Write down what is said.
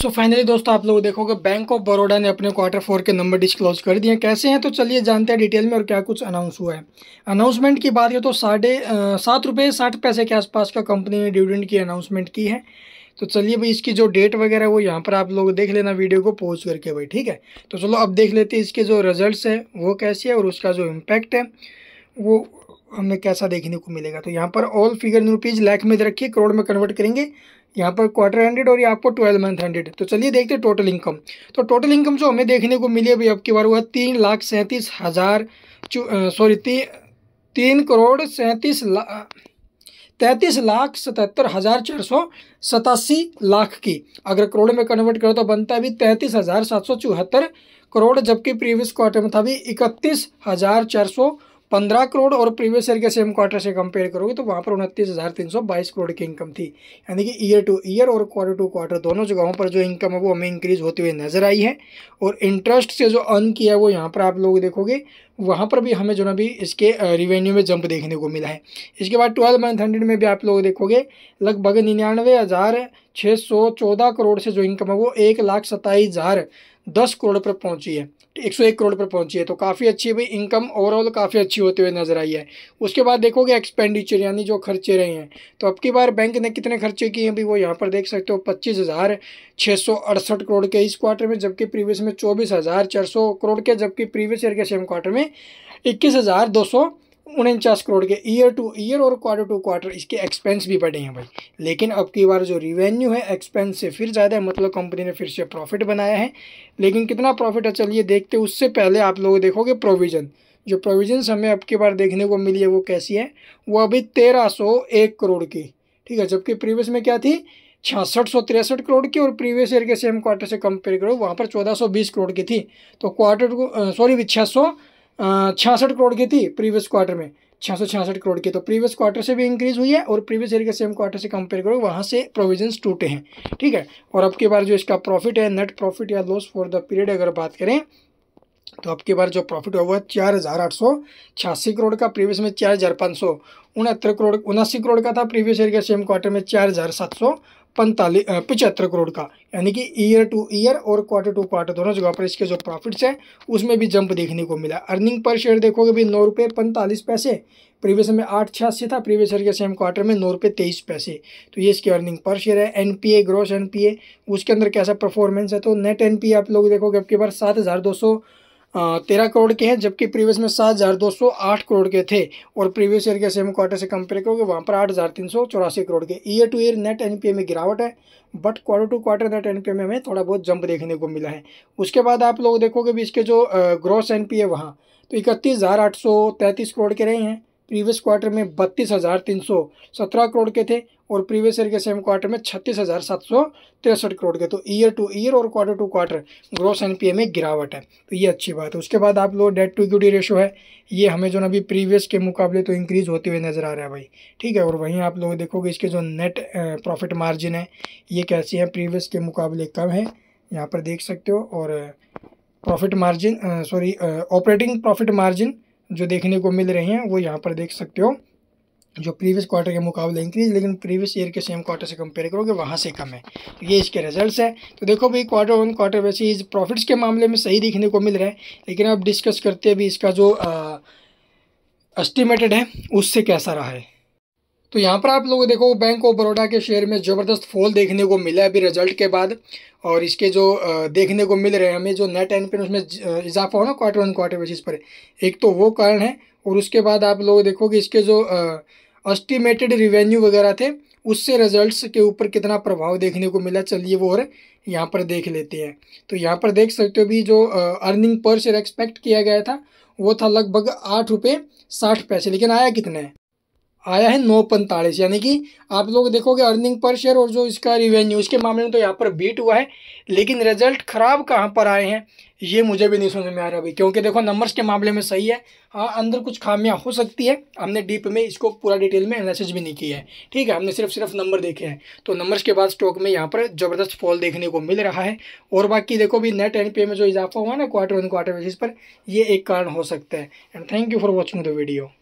सो so finally दोस्तों आप लोग देखोगे बैंक ऑफ बड़ौदा ने अपने क्वार्टर फोर के नंबर डिस्क्लोज कर दिए कैसे हैं तो चलिए जानते हैं डिटेल में और क्या कुछ अनाउंस हुआ है अनाउंसमेंट की बात करें तो साढ़े सात रुपये साठ पैसे के आसपास का कंपनी ने डिविडेंड की अनाउंसमेंट की है तो चलिए भाई इसकी जो डेट वगैरह वो यहाँ पर आप लोग देख लेना वीडियो को पोज करके भाई ठीक है तो चलो अब देख लेते हैं इसके जो रिजल्ट है वो कैसे है और उसका जो इम्पैक्ट है वो हमें कैसा देखने को मिलेगा तो यहाँ पर ऑल फिगर रुपीज़ लैख में रखिए करोड़ में कन्वर्ट करेंगे यहाँ पर क्वार्टर हंड्रेड और ये आपको ट्वेल्व मंथ हंड्रेड तो चलिए देखते हैं टोटल इनकम तो टोटल इनकम जो हमें देखने को मिली अभी आपकी बार हुआ तीन लाख सैंतीस हज़ार सॉरी ती, तीन करोड़ सैंतीस लाख तैंतीस लाख सतहत्तर हज़ार चार सौ सतासी लाख की अगर करोड़ में कन्वर्ट करो तो बनता अभी तैंतीस हज़ार सात सौ चौहत्तर करोड़ जबकि प्रीवियस क्वार्टर में था अभी इकतीस हज़ार चार सौ पंद्रह करोड़ और प्रीवियस ईयर के सेम क्वार्टर से कंपेयर करोगे तो वहाँ पर उनतीस हज़ार तीन सौ बाईस करोड़ की इनकम थी यानी कि ईयर टू ईयर और क्वार्टर टू क्वार्टर दोनों जगहों पर जो इनकम है वो हमें इंक्रीज होती हुई नज़र आई है और इंटरेस्ट से जो अर्न किया है वो यहाँ पर आप लोग देखोगे वहाँ पर भी हमें जो ना भी इसके रिवेन्यू में जंप देखने को मिला है इसके बाद ट्वेल्व मंथ हंड्रेड में भी आप लोग देखोगे लगभग निन्यानवे हज़ार छः सौ चौदह करोड़ से जो इनकम है वो एक लाख सत्ताईस हज़ार दस करोड़ पर पहुँची है एक सौ एक करोड़ पर पहुंची है तो काफ़ी अच्छी भाई इनकम ओवरऑल काफ़ी अच्छी होते हुए नजर आई है उसके बाद देखोगे एक्सपेंडिचर यानी जो खर्चे रहे हैं तो अब की बार बैंक ने कितने खर्चे किए हैं भी वो यहाँ पर देख सकते हो पच्चीस हज़ार छः सौ अड़सठ करोड़ के इस क्वार्टर में जबकि प्रीवियस में चौबीस हज़ार चार सौ करोड़ के जबकि प्रीवियस ईयर के सेम क्वार्टर में इक्कीस हज़ार दो सौ उनचास करोड़ के ईयर टू ईयर और क्वार्टर टू क्वार्टर इसके एक्सपेंस भी बढ़े हैं भाई लेकिन अब की बार जो रिवेन्यू है एक्सपेंस से फिर ज़्यादा है मतलब कंपनी ने फिर से प्रॉफिट बनाया है लेकिन कितना प्रॉफिट है चलिए देखते उससे पहले आप लोग देखोगे प्रोविज़न जो प्रोविजन हमें अब की बार देखने को मिली है वो कैसी है वो अभी तेरह सौ एक करोड़ की ठीक है जबकि प्रीवियस में क्या थी छियासठ सौ तिरसठ करोड़ की और प्रीवियस ईयर के सेम क्वार्टर से कंपेयर करो वहाँ पर चौदह सौ बीस करोड़ की थी तो क्वार्टर को सॉरी छः सौ छियासठ करोड़ की थी प्रीवियस क्वार्टर में छः छियासठ करोड़ की तो प्रीवियस क्वार्टर से भी इंक्रीज हुई है और प्रीवियस ईयर के सेम क्वार्टर से कंपेयर करो वहाँ से प्रोविजंस टूटे हैं ठीक है और अब की बार जो इसका प्रॉफिट है नेट प्रॉफिट या लॉस फॉर द पीरियड अगर बात करें तो अब की बार जो प्रॉफिट हुआ है चार हज़ार आठ सौ छियासी करोड़ का प्रीवियस में चार हज़ार पाँच सौ उनहत्तर करोड़ उनासी करोड़ का था प्रीवियस ईयर के सेम क्वार्टर में चार हज़ार सात सौ पैंतालीस पचहत्तर करोड़ का यानी कि ईयर टू ईयर और क्वार्टर टू क्वार्टर दोनों जगह पर इसके जो प्रॉफिट्स हैं उसमें भी जंप देखने को मिला अर्निंग पर शेयर देखोगे भी नौ रुपये पैंतालीस पैसे प्रीवियस में आठ छियासी था प्रीवियस ईयर के सेम क्वार्टर में नौ रुपये तेईस पैसे तो ये इसकी अर्निंग पर शेयर है N P A gross N P A उसके अंदर कैसा परफॉर्मेंस है तो नेट एन पी आप लोग देखोगे आपके पास सात हज़ार दो सौ तेरह करोड़ के हैं जबकि प्रीवियस में सात हज़ार दो सौ आठ करोड़ के थे और प्रीवियस ईयर के सेम क्वार्टर से कंपेयर करोगे वहाँ पर आठ हज़ार तीन सौ चौरासी करोड़ के year to year net N में गिरावट है but quarter to quarter net N में हमें थोड़ा बहुत जंप देखने को मिला है उसके बाद आप लोग देखोगे भी इसके जो ग्रॉस एन पी वहाँ तो इकतीस हज़ार आठ सौ तैंतीस करोड़ के रहे हैं प्रीवियस क्वार्टर में बत्तीस हज़ार तीन सौ सत्रह करोड़ के थे और प्रीवियस ईयर के सेम क्वार्टर में छत्तीस हज़ार सात सौ तिरसठ करोड़ के तो ईयर टू ईयर और quarter to quarter gross N में गिरावट है तो ये अच्छी बात है उसके बाद आप लोग डेट टू इक्विटी रेशो है ये हमें जो ना अभी प्रीवियस के मुकाबले तो इंक्रीज़ होते हुए नज़र आ रहा है भाई ठीक है और वहीं आप लोग देखोगे इसके जो नेट प्रॉफिट मार्जिन है ये कैसी है प्रीवियस के मुकाबले कम है यहाँ पर देख सकते हो और profit margin sorry operating profit margin जो देखने को मिल रही हैं वो यहाँ पर देख सकते हो जो प्रीवियस क्वार्टर के मुकाबले इंक्रीज लेकिन प्रीवियस ईयर के सेम क्वार्टर से कंपेयर करोगे वहाँ से कम है तो ये इसके रिजल्ट्स हैं तो देखो भाई क्वार्टर वन क्वार्टर वैसे इस प्रॉफिट्स के मामले में सही देखने को मिल रहा है लेकिन अब डिस्कस करते हैं भी इसका जो एस्टिमेटेड है उससे कैसा रहा है तो यहाँ पर आप लोग देखो बैंक ऑफ बड़ौदा के शेयर में ज़बरदस्त फॉल देखने को मिला है अभी रिजल्ट के बाद और इसके जो देखने को मिल रहे हैं हमें जो नेट पे उसमें इजाफा होना क्वार्टर वन क्वार्टर बेसिस पर एक तो वो कारण है और उसके बाद आप लोग देखोगे इसके जो एस्टिमेटेड रिवेन्यू वगैरह थे उससे रिजल्ट्स के ऊपर कितना प्रभाव देखने को मिला चलिए वो और यहाँ पर देख लेते हैं तो यहाँ पर देख सकते हो भी जो अर्निंग पर शेयर एक्सपेक्ट किया गया था वो था लगभग आठ रुपये साठ पैसे लेकिन आया कितना है आया है नौ पैंतालीस यानी कि आप लोग देखोगे अर्निंग पर शेयर और जो इसका रिवेन्यू इसके मामले में तो यहाँ पर बीट हुआ है लेकिन रिजल्ट खराब कहाँ पर आए हैं ये मुझे भी नहीं समझ में आ रहा अभी क्योंकि देखो नंबर्स के मामले में सही है हाँ अंदर कुछ खामियाँ हो सकती है हमने डीप में इसको पूरा डिटेल में एनालिसिस भी नहीं किया है ठीक है हमने सिर्फ सिर्फ नंबर देखे हैं तो नंबर्स के बाद स्टॉक में यहाँ पर ज़बरदस्त फॉल देखने को मिल रहा है और बाकी देखो भी नेट एन में जो इजाफा हुआ ना क्वार्टर वन क्वार्टर बेसिस पर ये एक कारण हो सकता है and thank you for watching the video